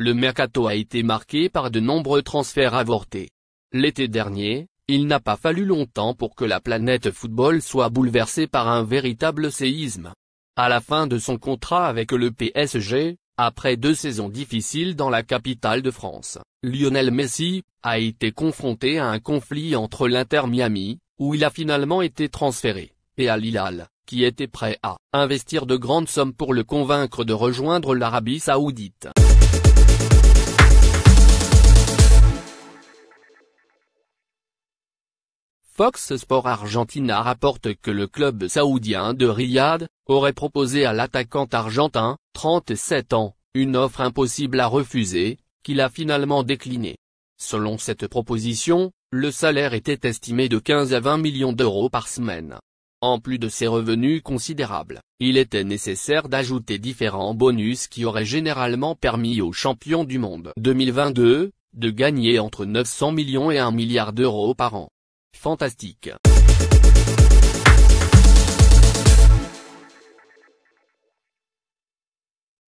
Le mercato a été marqué par de nombreux transferts avortés. L'été dernier, il n'a pas fallu longtemps pour que la planète football soit bouleversée par un véritable séisme. À la fin de son contrat avec le PSG, après deux saisons difficiles dans la capitale de France, Lionel Messi, a été confronté à un conflit entre l'Inter Miami, où il a finalement été transféré, et à Lilal, qui était prêt à investir de grandes sommes pour le convaincre de rejoindre l'Arabie Saoudite. Fox Sport Argentina rapporte que le club saoudien de Riyad, aurait proposé à l'attaquant argentin, 37 ans, une offre impossible à refuser, qu'il a finalement déclinée. Selon cette proposition, le salaire était estimé de 15 à 20 millions d'euros par semaine. En plus de ses revenus considérables, il était nécessaire d'ajouter différents bonus qui auraient généralement permis aux champions du monde 2022, de gagner entre 900 millions et 1 milliard d'euros par an. Fantastique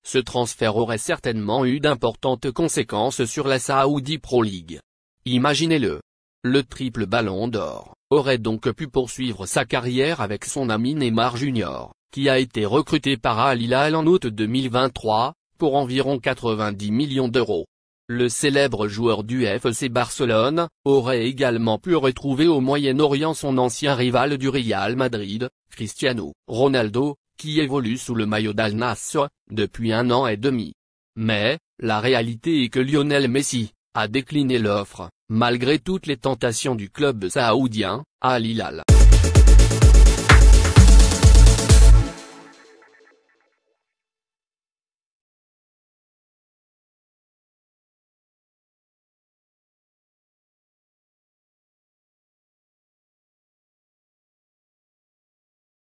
Ce transfert aurait certainement eu d'importantes conséquences sur la Saudi Pro League. Imaginez-le. Le triple ballon d'or aurait donc pu poursuivre sa carrière avec son ami Neymar Jr., qui a été recruté par Al Hilal en août 2023, pour environ 90 millions d'euros le célèbre joueur du FC Barcelone, aurait également pu retrouver au Moyen-Orient son ancien rival du Real Madrid, Cristiano Ronaldo, qui évolue sous le maillot d'Al Nassr, depuis un an et demi. Mais, la réalité est que Lionel Messi, a décliné l'offre, malgré toutes les tentations du club saoudien, à Al